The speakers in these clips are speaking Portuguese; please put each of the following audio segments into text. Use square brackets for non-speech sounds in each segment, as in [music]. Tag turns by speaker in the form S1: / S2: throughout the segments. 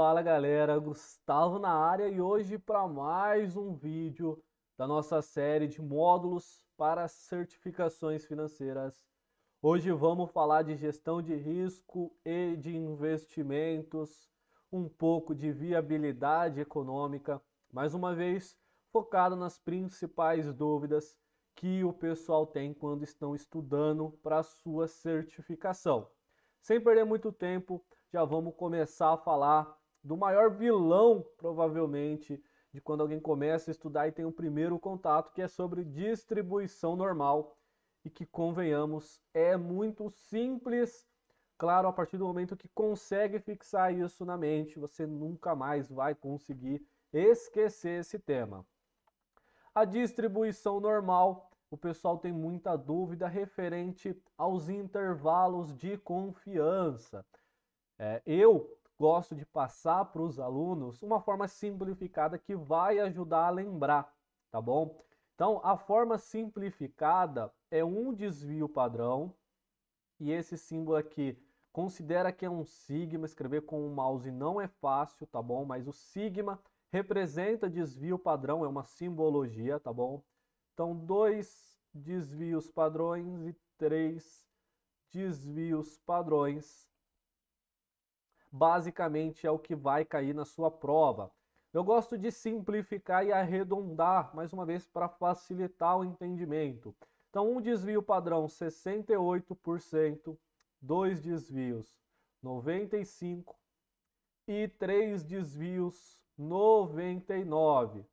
S1: Fala galera, Gustavo na área e hoje para mais um vídeo da nossa série de módulos para certificações financeiras. Hoje vamos falar de gestão de risco e de investimentos, um pouco de viabilidade econômica, mais uma vez focado nas principais dúvidas que o pessoal tem quando estão estudando para sua certificação. Sem perder muito tempo, já vamos começar a falar do maior vilão, provavelmente, de quando alguém começa a estudar e tem um primeiro contato, que é sobre distribuição normal e que, convenhamos, é muito simples. Claro, a partir do momento que consegue fixar isso na mente, você nunca mais vai conseguir esquecer esse tema. A distribuição normal, o pessoal tem muita dúvida referente aos intervalos de confiança. É, eu gosto de passar para os alunos uma forma simplificada que vai ajudar a lembrar, tá bom? Então, a forma simplificada é um desvio padrão, e esse símbolo aqui considera que é um sigma, escrever com o mouse não é fácil, tá bom? Mas o sigma representa desvio padrão, é uma simbologia, tá bom? Então, dois desvios padrões e três desvios padrões basicamente é o que vai cair na sua prova. Eu gosto de simplificar e arredondar, mais uma vez, para facilitar o entendimento. Então, um desvio padrão 68%, dois desvios 95% e três desvios 99%.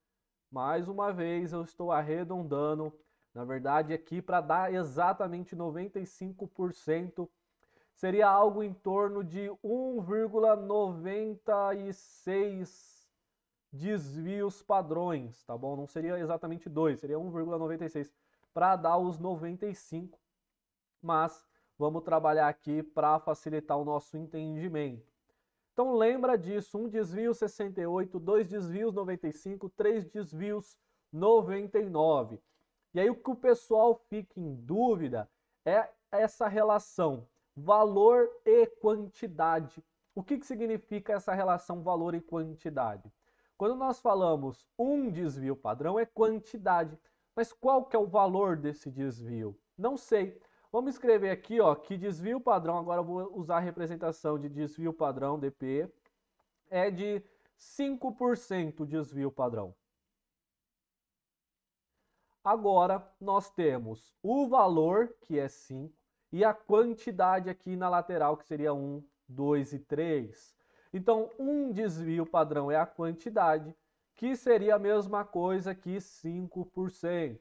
S1: Mais uma vez, eu estou arredondando, na verdade, aqui para dar exatamente 95% seria algo em torno de 1,96 desvios padrões, tá bom? Não seria exatamente 2, seria 1,96 para dar os 95, mas vamos trabalhar aqui para facilitar o nosso entendimento. Então lembra disso, um desvio 68, dois desvios 95, três desvios 99. E aí o que o pessoal fica em dúvida é essa relação valor e quantidade. O que, que significa essa relação valor e quantidade? Quando nós falamos um desvio padrão é quantidade, mas qual que é o valor desse desvio? Não sei. Vamos escrever aqui, ó, que desvio padrão, agora eu vou usar a representação de desvio padrão DP, é de 5% desvio padrão. Agora nós temos o valor, que é 5, e a quantidade aqui na lateral, que seria 1, 2 e 3. Então, um desvio padrão é a quantidade, que seria a mesma coisa que 5%.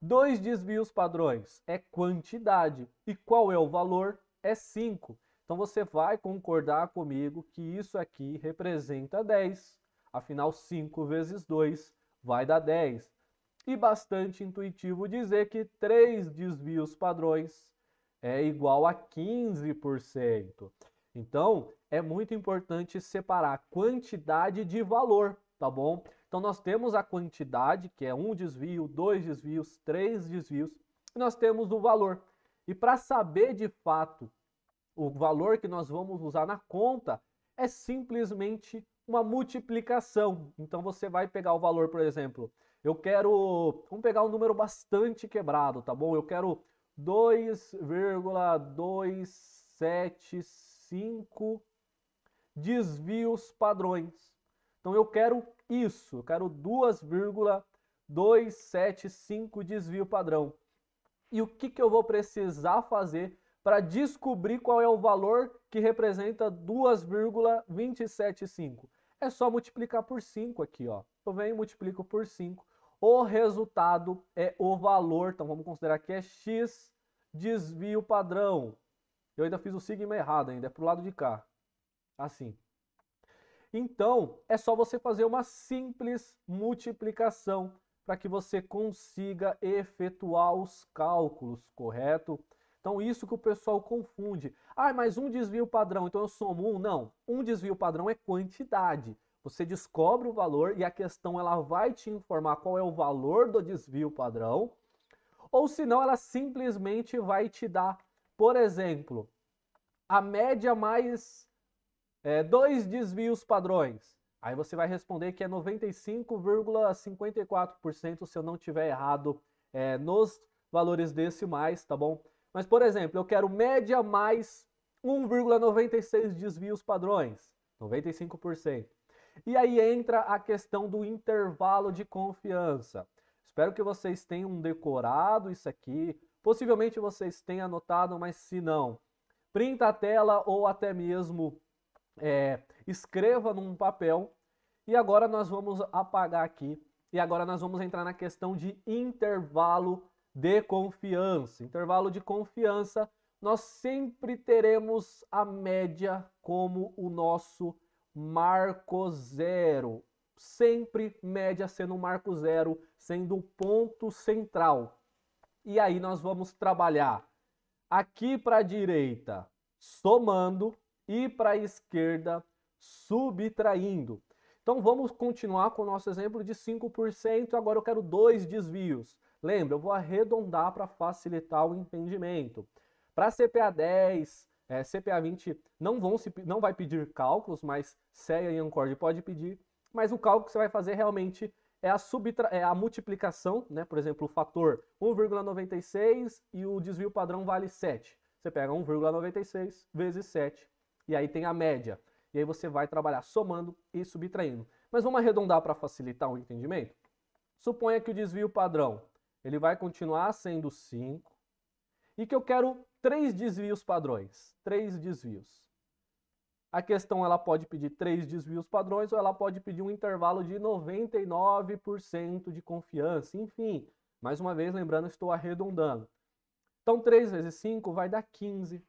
S1: Dois desvios padrões é quantidade. E qual é o valor? É 5. Então você vai concordar comigo que isso aqui representa 10. Afinal, 5 vezes 2 vai dar 10. E bastante intuitivo dizer que três desvios padrões é igual a 15%. Então, é muito importante separar quantidade de valor, tá bom? Então, nós temos a quantidade, que é um desvio, dois desvios, três desvios, e nós temos o valor. E para saber de fato o valor que nós vamos usar na conta, é simplesmente uma multiplicação. Então, você vai pegar o valor, por exemplo, eu quero. Vamos pegar um número bastante quebrado, tá bom? Eu quero 2,275 desvios padrões. Então eu quero isso, eu quero 2,275 desvio padrão. E o que, que eu vou precisar fazer para descobrir qual é o valor que representa 2,275? É só multiplicar por 5 aqui, ó. Eu venho e multiplico por 5. O resultado é o valor, então vamos considerar que é x desvio padrão. Eu ainda fiz o sigma errado ainda, é o lado de cá. Assim. Então, é só você fazer uma simples multiplicação para que você consiga efetuar os cálculos, correto? Então, isso que o pessoal confunde. Ah, mas um desvio padrão, então eu somo um? Não. Um desvio padrão é quantidade. Você descobre o valor e a questão ela vai te informar qual é o valor do desvio padrão ou senão ela simplesmente vai te dar, por exemplo, a média mais é, dois desvios padrões. Aí você vai responder que é 95,54% se eu não tiver errado é, nos valores decimais, tá bom? Mas, por exemplo, eu quero média mais 1,96 desvios padrões, 95%. E aí entra a questão do intervalo de confiança. Espero que vocês tenham decorado isso aqui. Possivelmente vocês tenham anotado, mas se não, printa a tela ou até mesmo é, escreva num papel. E agora nós vamos apagar aqui. E agora nós vamos entrar na questão de intervalo de confiança. Intervalo de confiança, nós sempre teremos a média como o nosso marco zero sempre média sendo um marco zero, sendo o ponto central. E aí nós vamos trabalhar aqui para a direita somando e para a esquerda subtraindo. Então vamos continuar com o nosso exemplo de 5%, agora eu quero dois desvios. Lembra, eu vou arredondar para facilitar o entendimento. Para CPA 10, é, CPA 20 não, vão se, não vai pedir cálculos, mas CEA e Ancord pode pedir mas o cálculo que você vai fazer realmente é a, subtra é a multiplicação, né? Por exemplo, o fator 1,96 e o desvio padrão vale 7. Você pega 1,96 vezes 7 e aí tem a média. E aí você vai trabalhar somando e subtraindo. Mas vamos arredondar para facilitar o entendimento? Suponha que o desvio padrão ele vai continuar sendo 5 e que eu quero três desvios padrões, três desvios. A questão ela pode pedir três desvios padrões ou ela pode pedir um intervalo de 99% de confiança, enfim. Mais uma vez, lembrando, estou arredondando. Então, 3 vezes 5 vai dar 15.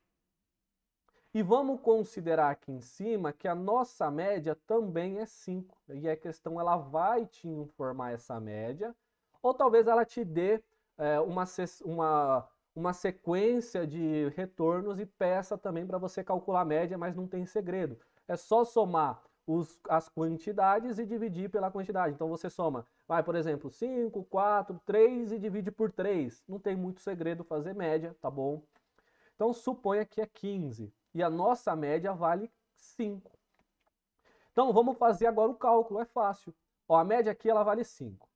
S1: E vamos considerar aqui em cima que a nossa média também é 5. E a questão ela vai te informar essa média, ou talvez ela te dê é, uma, uma uma sequência de retornos e peça também para você calcular a média, mas não tem segredo. É só somar os, as quantidades e dividir pela quantidade. Então você soma, vai, por exemplo, 5, 4, 3 e divide por 3. Não tem muito segredo fazer média, tá bom? Então suponha que é 15 e a nossa média vale 5. Então vamos fazer agora o cálculo, é fácil. Ó, a média aqui ela vale 5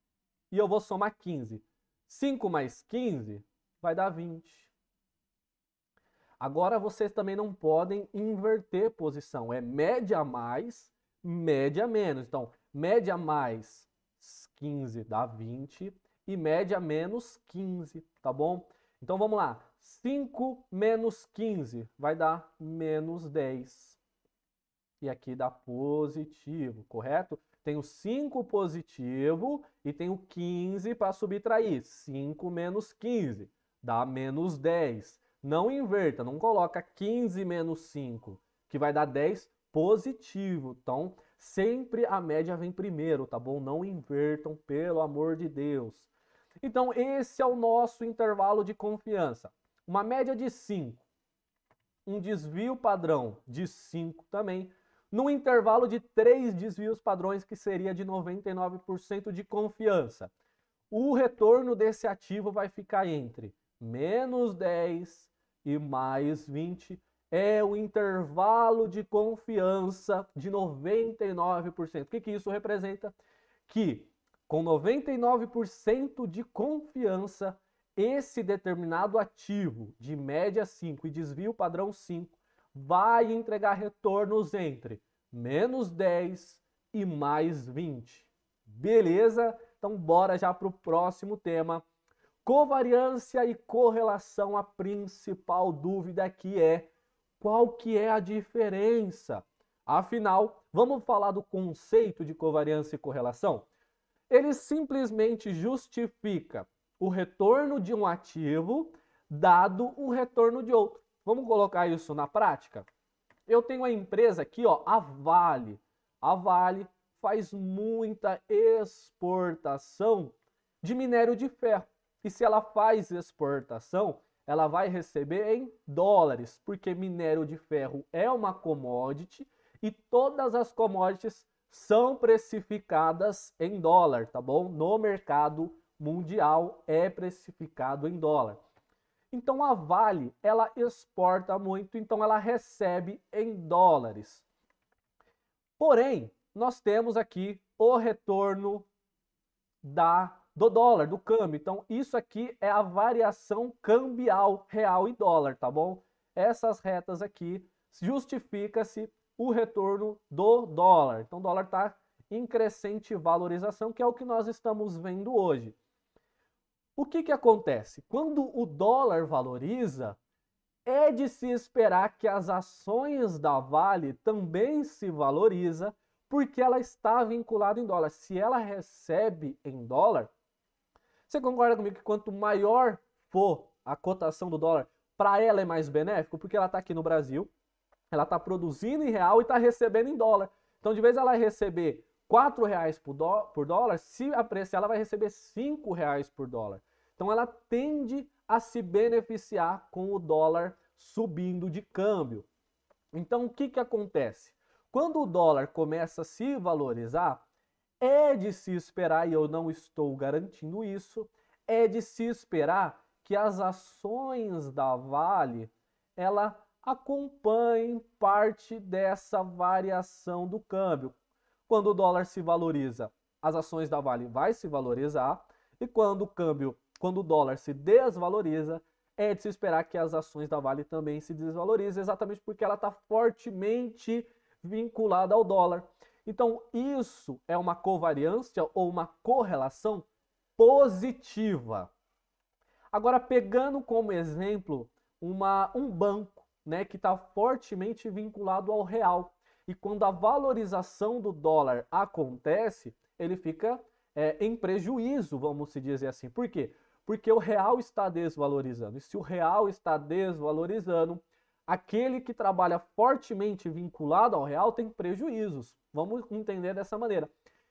S1: e eu vou somar 15. 5 mais 15 vai dar 20. Agora vocês também não podem inverter posição. É média mais, média menos. Então, média mais 15 dá 20 e média menos 15, tá bom? Então vamos lá. 5 menos 15 vai dar menos 10. E aqui dá positivo, correto? Tenho 5 positivo e tenho 15 para subtrair. 5 menos 15 dá menos 10. Não inverta, não coloca 15 menos 5, que vai dar 10 positivo. Então, sempre a média vem primeiro, tá bom? Não invertam, pelo amor de Deus. Então, esse é o nosso intervalo de confiança. Uma média de 5, um desvio padrão de 5 também, num intervalo de 3 desvios padrões, que seria de 99% de confiança. O retorno desse ativo vai ficar entre menos 10 e mais 20 é o intervalo de confiança de 99%. O que, que isso representa? Que com 99% de confiança, esse determinado ativo de média 5 e desvio padrão 5 vai entregar retornos entre menos 10 e mais 20. Beleza? Então bora já para o próximo tema Covariância e correlação, a principal dúvida aqui é qual que é a diferença? Afinal, vamos falar do conceito de covariância e correlação? Ele simplesmente justifica o retorno de um ativo dado o retorno de outro. Vamos colocar isso na prática? Eu tenho a empresa aqui, ó, a Vale. A Vale faz muita exportação de minério de ferro. E se ela faz exportação, ela vai receber em dólares, porque minério de ferro é uma commodity e todas as commodities são precificadas em dólar, tá bom? No mercado mundial é precificado em dólar. Então a Vale, ela exporta muito, então ela recebe em dólares. Porém, nós temos aqui o retorno da do dólar, do câmbio. Então, isso aqui é a variação cambial real e dólar, tá bom? Essas retas aqui justifica-se o retorno do dólar. Então, o dólar está em crescente valorização, que é o que nós estamos vendo hoje. O que, que acontece? Quando o dólar valoriza, é de se esperar que as ações da Vale também se valoriza, porque ela está vinculada em dólar. Se ela recebe em dólar, você concorda comigo que quanto maior for a cotação do dólar, para ela é mais benéfico? Porque ela está aqui no Brasil, ela está produzindo em real e está recebendo em dólar. Então, de vez ela receber R$ reais por, dó, por dólar, se apreciar, ela vai receber R$ reais por dólar. Então, ela tende a se beneficiar com o dólar subindo de câmbio. Então, o que, que acontece? Quando o dólar começa a se valorizar, é de se esperar, e eu não estou garantindo isso, é de se esperar que as ações da Vale ela acompanhem parte dessa variação do câmbio. Quando o dólar se valoriza, as ações da Vale vai se valorizar, e quando o câmbio, quando o dólar se desvaloriza, é de se esperar que as ações da Vale também se desvalorizem, exatamente porque ela está fortemente vinculada ao dólar. Então, isso é uma covariância ou uma correlação positiva. Agora, pegando como exemplo uma, um banco né, que está fortemente vinculado ao real. E quando a valorização do dólar acontece, ele fica é, em prejuízo, vamos se dizer assim. Por quê? Porque o real está desvalorizando. E se o real está desvalorizando, aquele que trabalha fortemente vinculado ao real tem prejuízos. Vamos entender dessa maneira.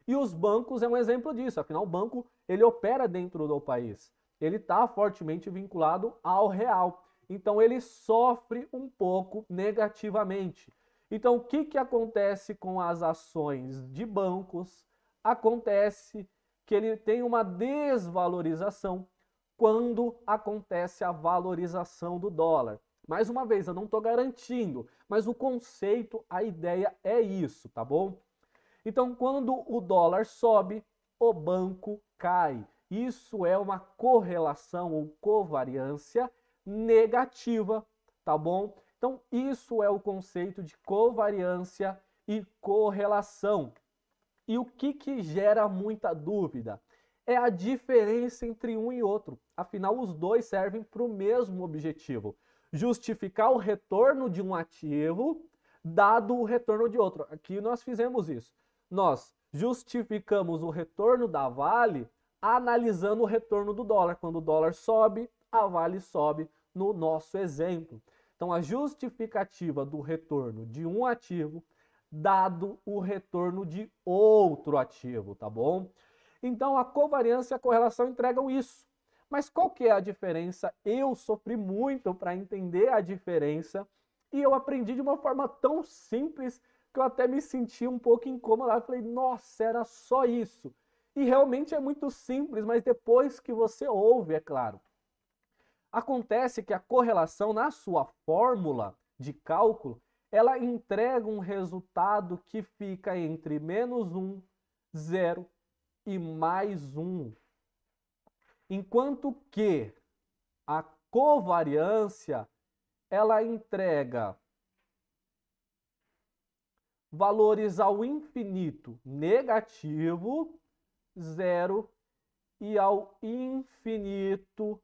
S1: E os bancos é um exemplo disso, afinal o banco ele opera dentro do país. Ele está fortemente vinculado ao real. Então ele sofre um pouco negativamente. Então o que, que acontece com as ações de bancos? Acontece que ele tem uma desvalorização quando acontece a valorização do dólar. Mais uma vez, eu não estou garantindo, mas o conceito, a ideia é isso, tá bom? Então, quando o dólar sobe, o banco cai. Isso é uma correlação ou covariância negativa, tá bom? Então, isso é o conceito de covariância e correlação. E o que, que gera muita dúvida? É a diferença entre um e outro. Afinal, os dois servem para o mesmo objetivo justificar o retorno de um ativo dado o retorno de outro. Aqui nós fizemos isso. Nós justificamos o retorno da Vale analisando o retorno do dólar. Quando o dólar sobe, a Vale sobe no nosso exemplo. Então, a justificativa do retorno de um ativo dado o retorno de outro ativo, tá bom? Então, a covariância e a correlação entregam isso. Mas qual que é a diferença? Eu sofri muito para entender a diferença e eu aprendi de uma forma tão simples que eu até me senti um pouco incômodo. Eu falei, nossa, era só isso. E realmente é muito simples, mas depois que você ouve, é claro. Acontece que a correlação na sua fórmula de cálculo, ela entrega um resultado que fica entre menos 1, 0 e mais 1. Enquanto que a covariância ela entrega valores ao infinito negativo, zero, e ao infinito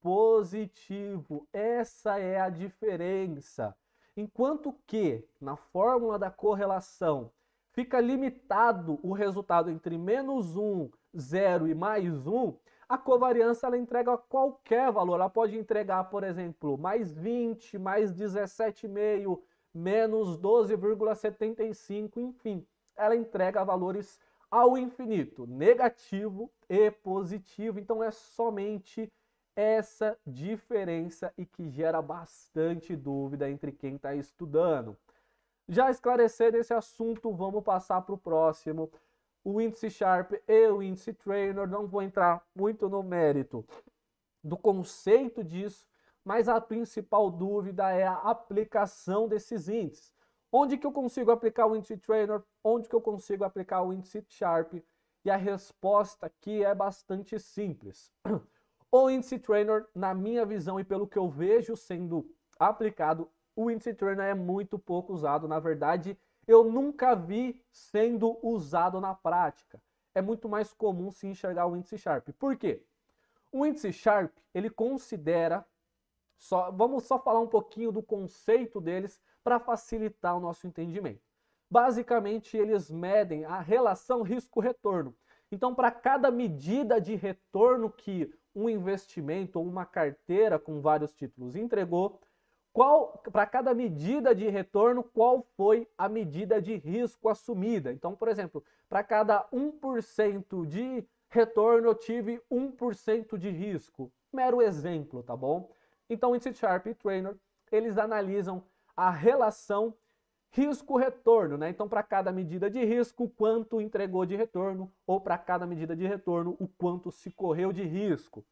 S1: positivo. Essa é a diferença. Enquanto que na fórmula da correlação fica limitado o resultado entre menos 1, zero e mais 1, a covariância ela entrega qualquer valor. Ela pode entregar, por exemplo, mais 20, mais 17,5, menos 12,75, enfim. Ela entrega valores ao infinito, negativo e positivo. Então é somente essa diferença e que gera bastante dúvida entre quem está estudando. Já esclarecer esse assunto, vamos passar para o próximo o índice Sharp e o índice Trainer, não vou entrar muito no mérito do conceito disso, mas a principal dúvida é a aplicação desses índices. Onde que eu consigo aplicar o índice Trainer? Onde que eu consigo aplicar o índice Sharp? E a resposta aqui é bastante simples. [clears throat] O índice Trainer, na minha visão e pelo que eu vejo sendo aplicado, o índice Trainer é muito pouco usado. Na verdade, eu nunca vi sendo usado na prática. É muito mais comum se enxergar o índice Sharp. Por quê? O índice Sharp, ele considera só, vamos só falar um pouquinho do conceito deles para facilitar o nosso entendimento. Basicamente, eles medem a relação risco-retorno. Então, para cada medida de retorno que um investimento ou uma carteira com vários títulos entregou, qual para cada medida de retorno, qual foi a medida de risco assumida. Então, por exemplo, para cada 1% de retorno, eu tive 1% de risco. Mero exemplo, tá bom? Então, Insit Sharp e Trainer, eles analisam a relação risco-retorno, né? Então, para cada medida de risco, quanto entregou de retorno, ou para cada medida de retorno, o quanto se correu de risco.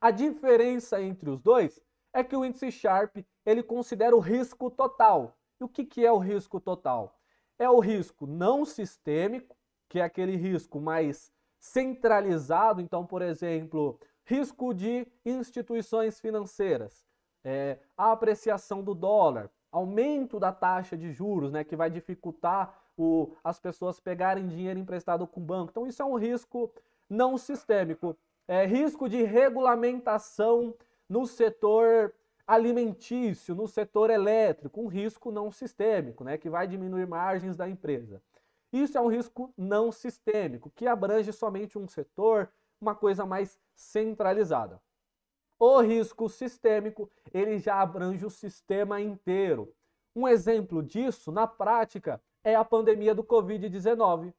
S1: A diferença entre os dois é que o índice Sharp ele considera o risco total. E o que, que é o risco total? É o risco não sistêmico, que é aquele risco mais centralizado. Então, por exemplo, risco de instituições financeiras, é, a apreciação do dólar, aumento da taxa de juros, né, que vai dificultar o, as pessoas pegarem dinheiro emprestado com o banco. Então, isso é um risco não sistêmico. É, risco de regulamentação no setor alimentício, no setor elétrico, um risco não sistêmico, né, que vai diminuir margens da empresa. Isso é um risco não sistêmico, que abrange somente um setor, uma coisa mais centralizada. O risco sistêmico, ele já abrange o sistema inteiro. Um exemplo disso, na prática, é a pandemia do COVID-19.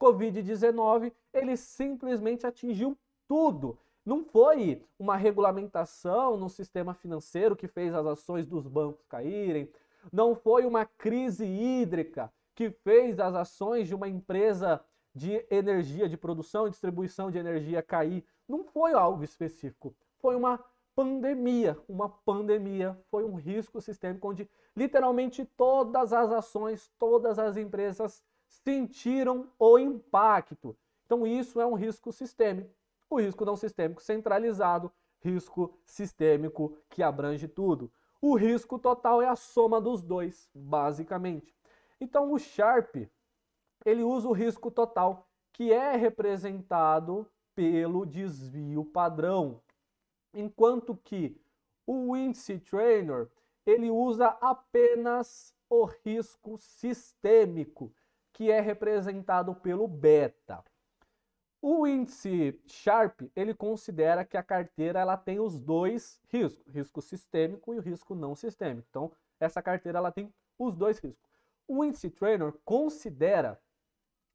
S1: COVID-19, ele simplesmente atingiu tudo não foi uma regulamentação no sistema financeiro que fez as ações dos bancos caírem. Não foi uma crise hídrica que fez as ações de uma empresa de energia, de produção e distribuição de energia cair. Não foi algo específico. Foi uma pandemia. Uma pandemia foi um risco sistêmico onde literalmente todas as ações, todas as empresas sentiram o impacto. Então, isso é um risco sistêmico o risco não sistêmico centralizado, risco sistêmico que abrange tudo. O risco total é a soma dos dois, basicamente. Então o Sharp, ele usa o risco total, que é representado pelo desvio padrão. Enquanto que o índice trainer, ele usa apenas o risco sistêmico, que é representado pelo beta. O índice Sharp, ele considera que a carteira ela tem os dois riscos, risco sistêmico e o risco não sistêmico. Então, essa carteira ela tem os dois riscos. O índice Trainer considera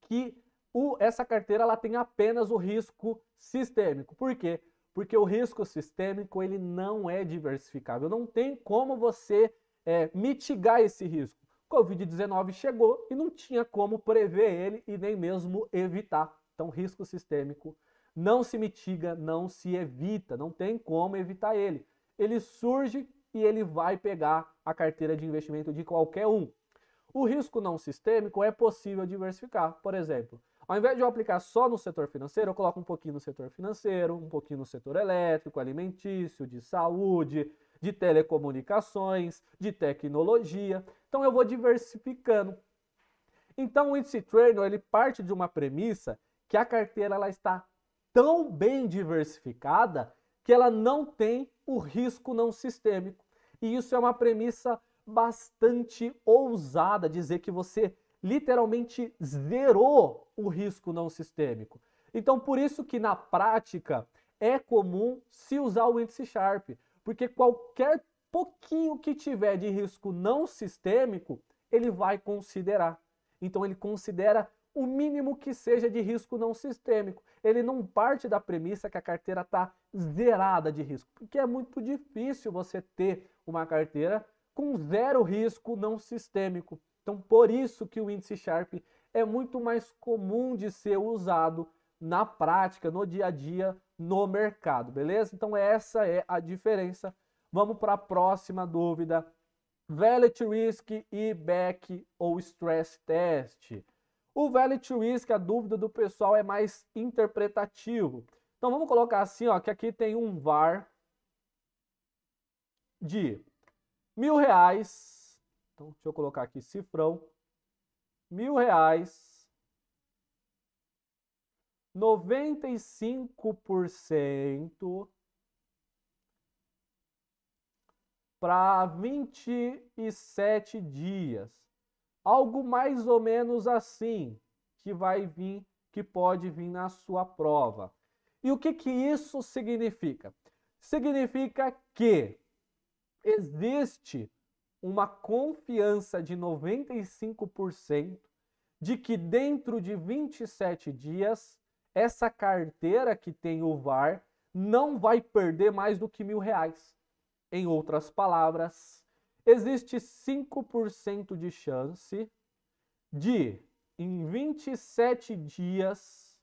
S1: que o, essa carteira ela tem apenas o risco sistêmico. Por quê? Porque o risco sistêmico ele não é diversificável. Não tem como você é, mitigar esse risco. Covid-19 chegou e não tinha como prever ele e nem mesmo evitar então, risco sistêmico não se mitiga, não se evita, não tem como evitar ele. Ele surge e ele vai pegar a carteira de investimento de qualquer um. O risco não sistêmico é possível diversificar. Por exemplo, ao invés de eu aplicar só no setor financeiro, eu coloco um pouquinho no setor financeiro, um pouquinho no setor elétrico, alimentício, de saúde, de telecomunicações, de tecnologia. Então eu vou diversificando. Então o índice trader ele parte de uma premissa que a carteira ela está tão bem diversificada que ela não tem o risco não sistêmico. E isso é uma premissa bastante ousada dizer que você literalmente zerou o risco não sistêmico. Então, por isso que na prática é comum se usar o índice Sharp, porque qualquer pouquinho que tiver de risco não sistêmico, ele vai considerar. Então, ele considera o mínimo que seja de risco não sistêmico. Ele não parte da premissa que a carteira está zerada de risco, porque é muito difícil você ter uma carteira com zero risco não sistêmico. Então, por isso que o índice Sharp é muito mais comum de ser usado na prática, no dia a dia, no mercado, beleza? Então, essa é a diferença. Vamos para a próxima dúvida. Valet Risk e Back ou Stress Test. O value to risk, a dúvida do pessoal é mais interpretativo. Então vamos colocar assim, ó, que aqui tem um VAR de mil reais. Então deixa eu colocar aqui cifrão. Mil reais. 95% para 27 dias. Algo mais ou menos assim que vai vir, que pode vir na sua prova. E o que, que isso significa? Significa que existe uma confiança de 95% de que dentro de 27 dias, essa carteira que tem o VAR não vai perder mais do que mil reais. Em outras palavras, existe 5% de chance de, em 27 dias,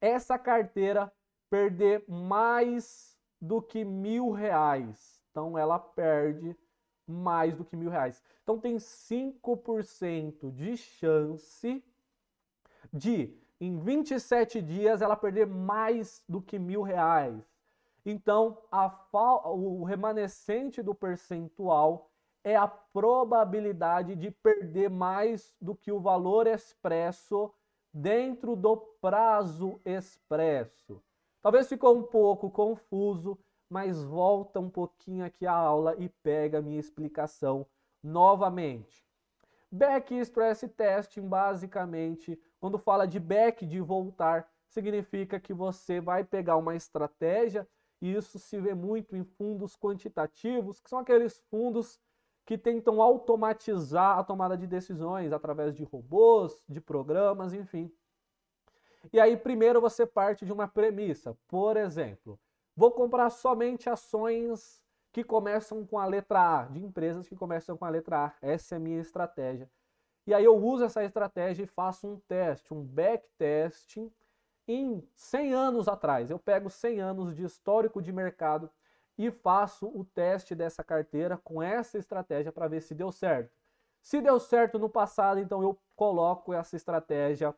S1: essa carteira perder mais do que mil reais. Então, ela perde mais do que mil reais. Então, tem 5% de chance de, em 27 dias, ela perder mais do que mil reais. Então, o remanescente do percentual é a probabilidade de perder mais do que o valor expresso dentro do prazo expresso. Talvez ficou um pouco confuso, mas volta um pouquinho aqui a aula e pega a minha explicação novamente. Back stress testing, basicamente, quando fala de back, de voltar, significa que você vai pegar uma estratégia e isso se vê muito em fundos quantitativos, que são aqueles fundos que tentam automatizar a tomada de decisões através de robôs, de programas, enfim. E aí, primeiro você parte de uma premissa. Por exemplo, vou comprar somente ações que começam com a letra A, de empresas que começam com a letra A. Essa é a minha estratégia. E aí eu uso essa estratégia e faço um teste, um backtesting em 100 anos atrás. Eu pego 100 anos de histórico de mercado e faço o teste dessa carteira com essa estratégia para ver se deu certo. Se deu certo no passado, então eu coloco essa estratégia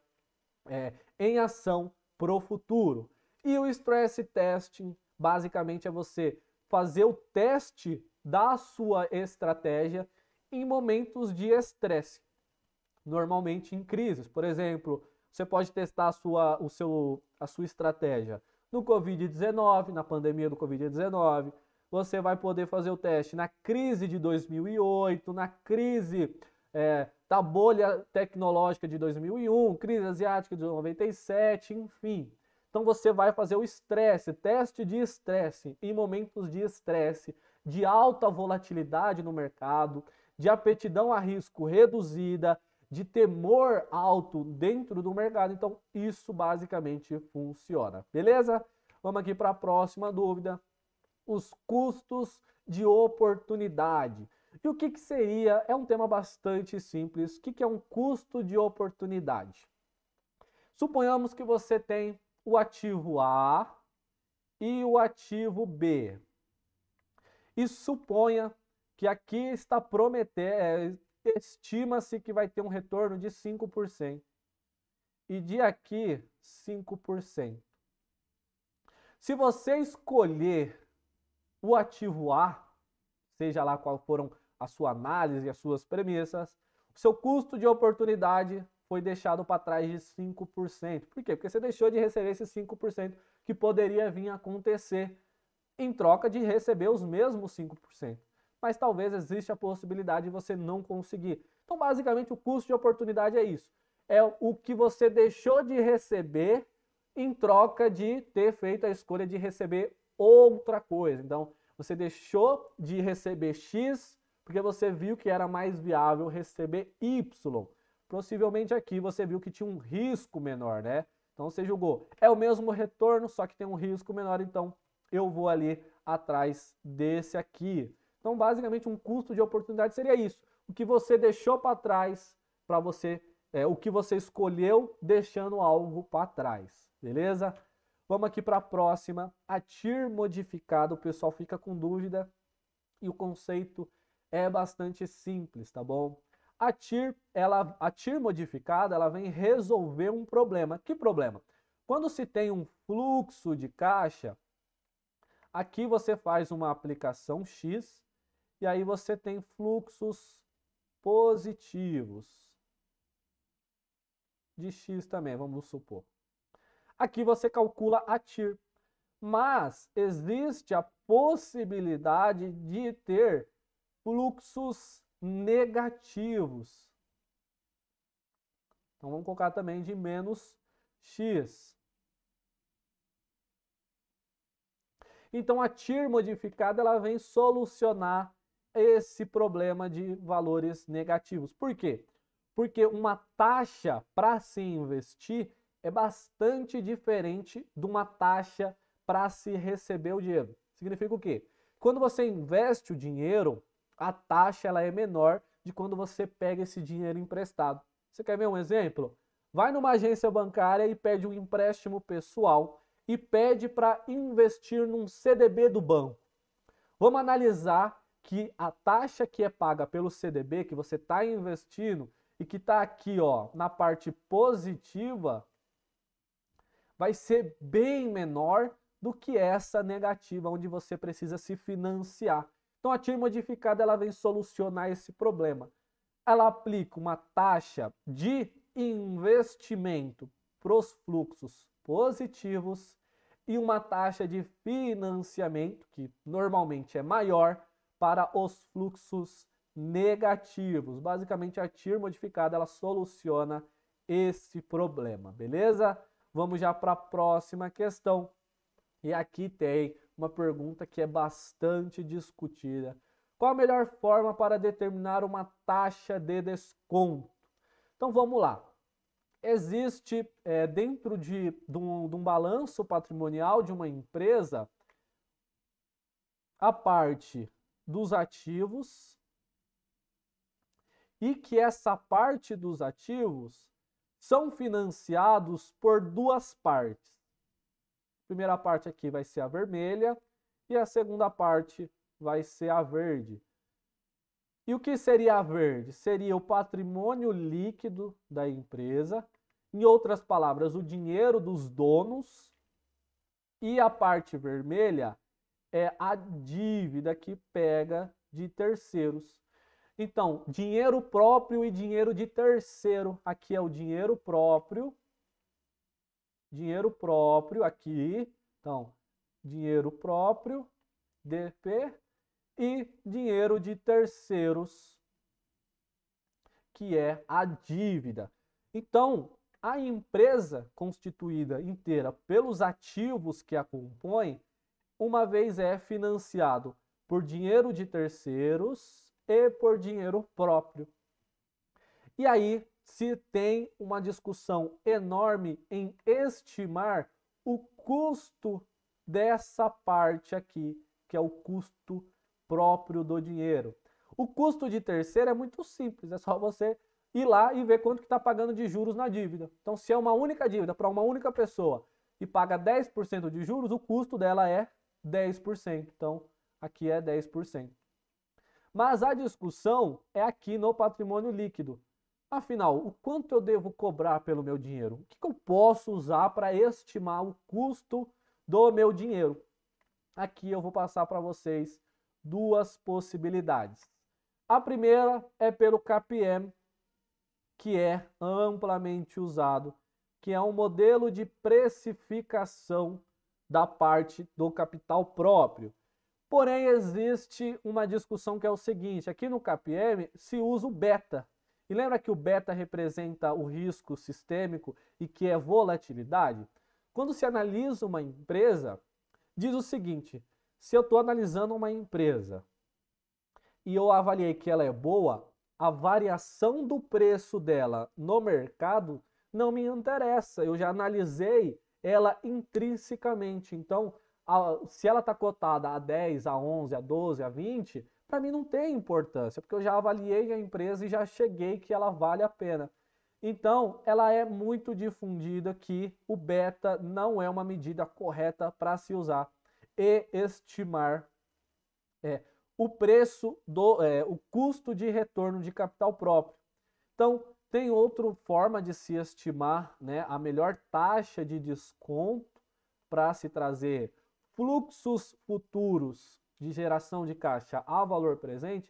S1: é, em ação para o futuro. E o stress testing basicamente é você fazer o teste da sua estratégia em momentos de estresse, normalmente em crises. Por exemplo, você pode testar a sua, o seu, a sua estratégia no Covid-19, na pandemia do Covid-19. Você vai poder fazer o teste na crise de 2008, na crise é, da bolha tecnológica de 2001, crise asiática de 97, enfim. Então você vai fazer o estresse, teste de estresse em momentos de estresse, de alta volatilidade no mercado, de aptidão a risco reduzida, de temor alto dentro do mercado. Então, isso basicamente funciona. Beleza? Vamos aqui para a próxima dúvida. Os custos de oportunidade. E o que, que seria? É um tema bastante simples. O que, que é um custo de oportunidade? Suponhamos que você tem o ativo A e o ativo B. E suponha que aqui está prometer, é, estima-se que vai ter um retorno de 5%. E de aqui, 5%. Se você escolher o ativo A, seja lá qual foram a sua análise e as suas premissas, o seu custo de oportunidade foi deixado para trás de 5%. Por quê? Porque você deixou de receber esses 5% que poderia vir acontecer em troca de receber os mesmos 5% mas talvez exista a possibilidade de você não conseguir. Então, basicamente, o custo de oportunidade é isso. É o que você deixou de receber em troca de ter feito a escolha de receber outra coisa. Então, você deixou de receber X porque você viu que era mais viável receber Y. Possivelmente aqui você viu que tinha um risco menor, né? Então você julgou, é o mesmo retorno, só que tem um risco menor, então eu vou ali atrás desse aqui. Então, basicamente, um custo de oportunidade seria isso: o que você deixou para trás, para você, é, o que você escolheu deixando algo para trás, beleza? Vamos aqui para a próxima. A TIR modificado, o pessoal fica com dúvida e o conceito é bastante simples, tá bom? A TIR, ela, a TIR modificada, ela vem resolver um problema. Que problema? Quando se tem um fluxo de caixa, aqui você faz uma aplicação X e aí você tem fluxos positivos de x também, vamos supor. Aqui você calcula a TIR, mas existe a possibilidade de ter fluxos negativos. Então vamos colocar também de menos x. Então a TIR modificada ela vem solucionar esse problema de valores negativos. Por quê? Porque uma taxa para se investir é bastante diferente de uma taxa para se receber o dinheiro. Significa o quê? Quando você investe o dinheiro, a taxa ela é menor de quando você pega esse dinheiro emprestado. Você quer ver um exemplo? Vai numa agência bancária e pede um empréstimo pessoal e pede para investir num CDB do banco. Vamos analisar que a taxa que é paga pelo CDB, que você está investindo e que está aqui ó, na parte positiva, vai ser bem menor do que essa negativa, onde você precisa se financiar. Então a TIR modificada ela vem solucionar esse problema. Ela aplica uma taxa de investimento para os fluxos positivos e uma taxa de financiamento, que normalmente é maior, para os fluxos negativos. Basicamente, a TIR modificada ela soluciona esse problema, beleza? Vamos já para a próxima questão. E aqui tem uma pergunta que é bastante discutida. Qual a melhor forma para determinar uma taxa de desconto? Então vamos lá. Existe é, dentro de, de, um, de um balanço patrimonial de uma empresa a parte dos ativos e que essa parte dos ativos são financiados por duas partes. A primeira parte aqui vai ser a vermelha e a segunda parte vai ser a verde. E o que seria a verde? Seria o patrimônio líquido da empresa, em outras palavras, o dinheiro dos donos, e a parte vermelha é a dívida que pega de terceiros. Então, dinheiro próprio e dinheiro de terceiro. Aqui é o dinheiro próprio. Dinheiro próprio aqui. Então, dinheiro próprio, DP, e dinheiro de terceiros, que é a dívida. Então, a empresa constituída inteira pelos ativos que a compõem uma vez é financiado por dinheiro de terceiros e por dinheiro próprio. E aí se tem uma discussão enorme em estimar o custo dessa parte aqui, que é o custo próprio do dinheiro. O custo de terceiro é muito simples, é só você ir lá e ver quanto que está pagando de juros na dívida. Então, se é uma única dívida para uma única pessoa e paga 10% de juros, o custo dela é 10%. Então, aqui é 10%. Mas a discussão é aqui no patrimônio líquido. Afinal, o quanto eu devo cobrar pelo meu dinheiro? O que, que eu posso usar para estimar o custo do meu dinheiro? Aqui eu vou passar para vocês duas possibilidades. A primeira é pelo KPM, que é amplamente usado, que é um modelo de precificação da parte do capital próprio. Porém, existe uma discussão que é o seguinte: aqui no KPM se usa o beta. E lembra que o beta representa o risco sistêmico e que é volatilidade? Quando se analisa uma empresa, diz o seguinte: se eu estou analisando uma empresa e eu avaliei que ela é boa, a variação do preço dela no mercado não me interessa. Eu já analisei ela intrinsecamente. Então, a, se ela está cotada a 10, a 11, a 12, a 20, para mim não tem importância, porque eu já avaliei a empresa e já cheguei que ela vale a pena. Então, ela é muito difundida que o beta não é uma medida correta para se usar e estimar é, o preço do é, o custo de retorno de capital próprio. Então, tem outra forma de se estimar né, a melhor taxa de desconto para se trazer fluxos futuros de geração de caixa a valor presente,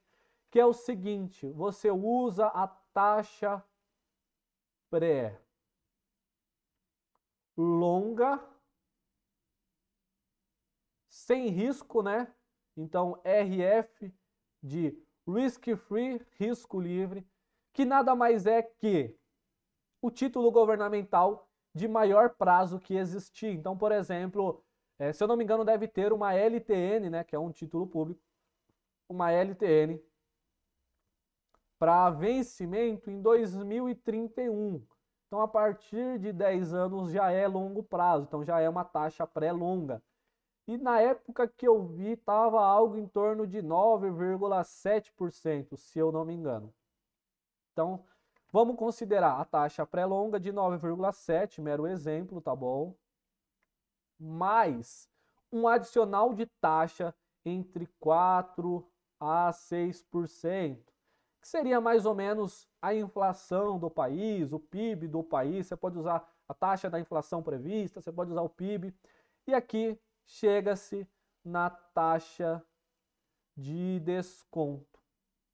S1: que é o seguinte: você usa a taxa pré longa sem risco, né? Então RF de risk free, risco livre, que nada mais é que o título governamental de maior prazo que existir. Então, por exemplo, é, se eu não me engano, deve ter uma LTN, né, que é um título público, uma LTN para vencimento em 2031. Então, a partir de 10 anos já é longo prazo, então já é uma taxa pré-longa. E na época que eu vi, estava algo em torno de 9,7%, se eu não me engano. Então, vamos considerar a taxa pré-longa de 9,7, mero exemplo, tá bom? Mais um adicional de taxa entre 4 a 6%, que seria mais ou menos a inflação do país, o PIB do país. Você pode usar a taxa da inflação prevista, você pode usar o PIB. E aqui chega-se na taxa de desconto.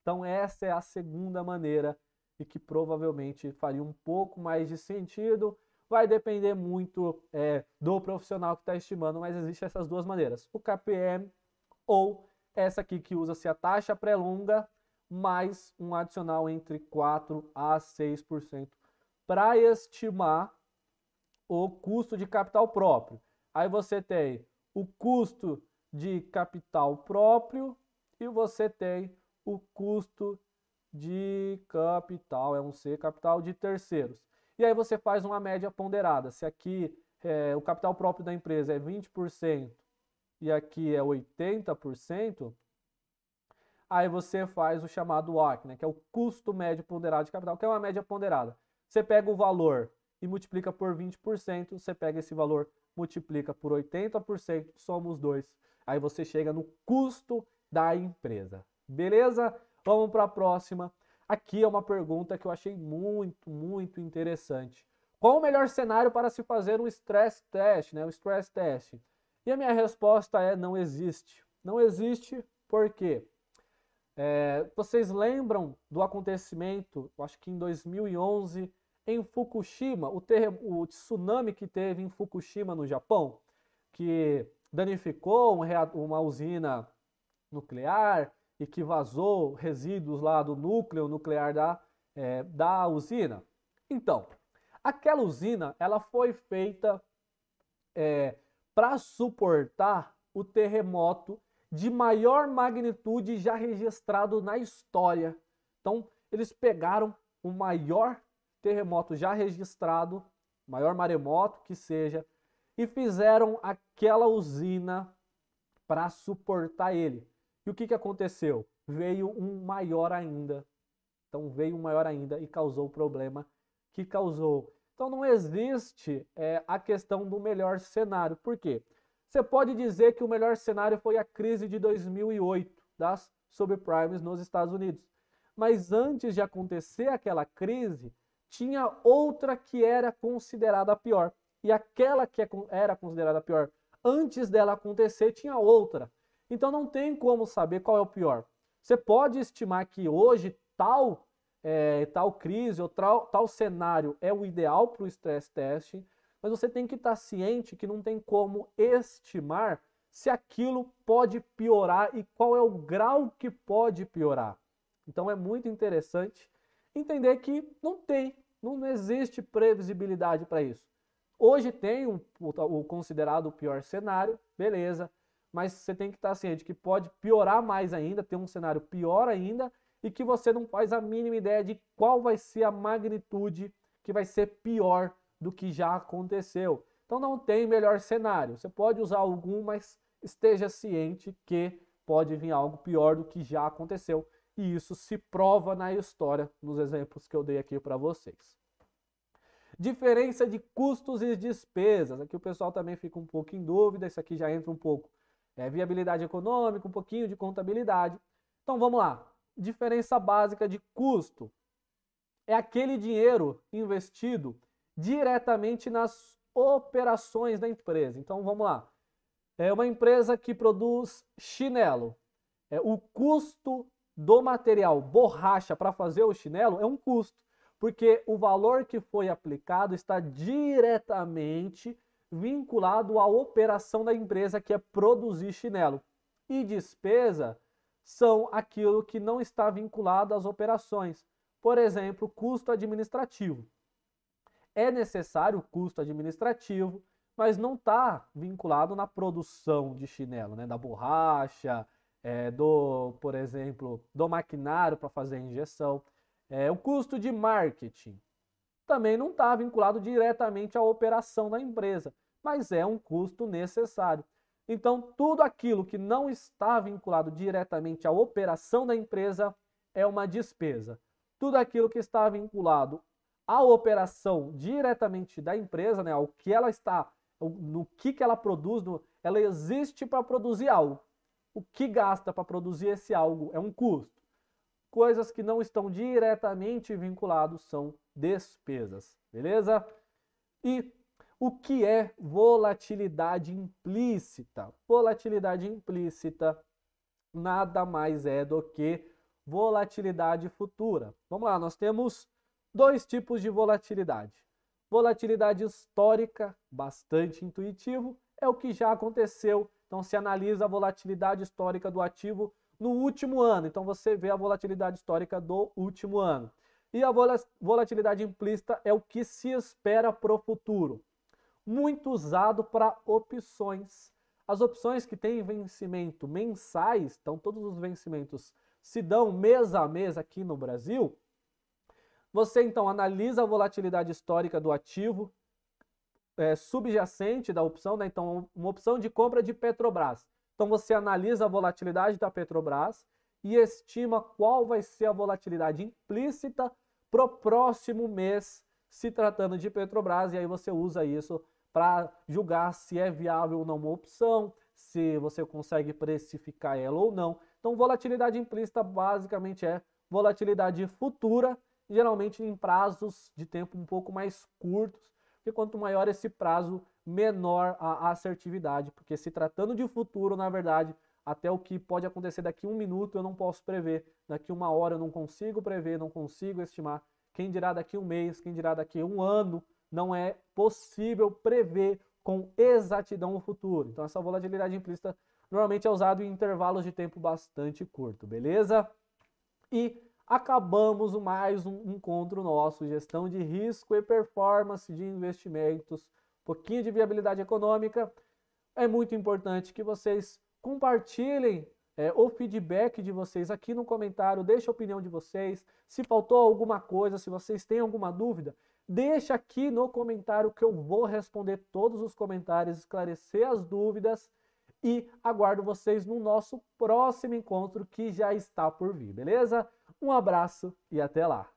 S1: Então, essa é a segunda maneira e que provavelmente faria um pouco mais de sentido. Vai depender muito é, do profissional que está estimando, mas existem essas duas maneiras: o KPM ou essa aqui que usa-se a taxa pré-longa mais um adicional entre 4 a 6% para estimar o custo de capital próprio. Aí você tem o custo de capital próprio e você tem o custo de capital, é um C capital de terceiros. E aí você faz uma média ponderada. Se aqui é, o capital próprio da empresa é 20% e aqui é 80%, aí você faz o chamado WACC né, que é o custo médio ponderado de capital, que é uma média ponderada. Você pega o valor e multiplica por 20%, você pega esse valor, multiplica por 80%, soma os dois. Aí você chega no custo da empresa. Beleza? Vamos para a próxima. Aqui é uma pergunta que eu achei muito, muito interessante. Qual o melhor cenário para se fazer um stress test, né? Um stress test. E a minha resposta é não existe. Não existe por quê? É, vocês lembram do acontecimento, acho que em 2011, em Fukushima, o, o tsunami que teve em Fukushima, no Japão, que danificou um uma usina nuclear, e que vazou resíduos lá do núcleo nuclear da, é, da usina. Então, aquela usina ela foi feita é, para suportar o terremoto de maior magnitude já registrado na história. Então, eles pegaram o maior terremoto já registrado, maior maremoto que seja, e fizeram aquela usina para suportar ele. E o que, que aconteceu? Veio um maior ainda. Então veio um maior ainda e causou o problema que causou. Então não existe é, a questão do melhor cenário. Por quê? Você pode dizer que o melhor cenário foi a crise de 2008 das subprimes nos Estados Unidos. Mas antes de acontecer aquela crise, tinha outra que era considerada pior. E aquela que é era considerada pior antes dela acontecer tinha outra. Então não tem como saber qual é o pior. Você pode estimar que hoje tal é, tal crise ou tal, tal cenário é o ideal para o stress test, mas você tem que estar tá ciente que não tem como estimar se aquilo pode piorar e qual é o grau que pode piorar. Então é muito interessante entender que não tem, não existe previsibilidade para isso. Hoje tem o, o, o considerado pior cenário, beleza mas você tem que estar ciente que pode piorar mais ainda, ter um cenário pior ainda e que você não faz a mínima ideia de qual vai ser a magnitude que vai ser pior do que já aconteceu. Então não tem melhor cenário. Você pode usar algum, mas esteja ciente que pode vir algo pior do que já aconteceu. E isso se prova na história, nos exemplos que eu dei aqui para vocês. Diferença de custos e despesas. Aqui o pessoal também fica um pouco em dúvida. Isso aqui já entra um pouco é, viabilidade econômica, um pouquinho de contabilidade. Então vamos lá. Diferença básica de custo é aquele dinheiro investido diretamente nas operações da empresa. Então vamos lá. É uma empresa que produz chinelo. É, o custo do material borracha para fazer o chinelo é um custo, porque o valor que foi aplicado está diretamente vinculado à operação da empresa, que é produzir chinelo. E despesa são aquilo que não está vinculado às operações, por exemplo, custo administrativo. É necessário custo administrativo, mas não está vinculado na produção de chinelo, né? da borracha, é, do, por exemplo, do maquinário para fazer a injeção. É, o custo de marketing também não está vinculado diretamente à operação da empresa, mas é um custo necessário. Então, tudo aquilo que não está vinculado diretamente à operação da empresa é uma despesa. Tudo aquilo que está vinculado à operação diretamente da empresa, né, ao que ela está, no que, que ela produz, no, ela existe para produzir algo. O que gasta para produzir esse algo é um custo. Coisas que não estão diretamente vinculadas são despesas, beleza? E o que é volatilidade implícita? Volatilidade implícita nada mais é do que volatilidade futura. Vamos lá, nós temos dois tipos de volatilidade. Volatilidade histórica, bastante intuitivo, é o que já aconteceu. Então se analisa a volatilidade histórica do ativo no último ano. Então você vê a volatilidade histórica do último ano. E a volatilidade implícita é o que se espera para o futuro, muito usado para opções. As opções que têm vencimento mensais, então todos os vencimentos se dão mês a mês aqui no Brasil. Você então analisa a volatilidade histórica do ativo é, subjacente da opção, né? então uma opção de compra de Petrobras. Então você analisa a volatilidade da Petrobras e estima qual vai ser a volatilidade implícita para o próximo mês, se tratando de Petrobras, e aí você usa isso para julgar se é viável ou não uma opção, se você consegue precificar ela ou não. Então, volatilidade implícita basicamente é volatilidade futura, geralmente em prazos de tempo um pouco mais curtos, porque quanto maior esse prazo, menor a assertividade, porque se tratando de futuro, na verdade, até o que pode acontecer daqui um minuto eu não posso prever, daqui uma hora eu não consigo prever, não consigo estimar. Quem dirá daqui um mês, quem dirá daqui um ano, não é possível prever com exatidão o futuro. Então essa volatilidade implícita normalmente é usada em intervalos de tempo bastante curto, beleza? E acabamos mais um encontro nosso, gestão de risco e performance de investimentos, um pouquinho de viabilidade econômica. É muito importante que vocês compartilhem é, o feedback de vocês aqui no comentário, deixe a opinião de vocês. Se faltou alguma coisa, se vocês têm alguma dúvida, deixe aqui no comentário que eu vou responder todos os comentários, esclarecer as dúvidas e aguardo vocês no nosso próximo encontro que já está por vir, beleza? Um abraço e até lá!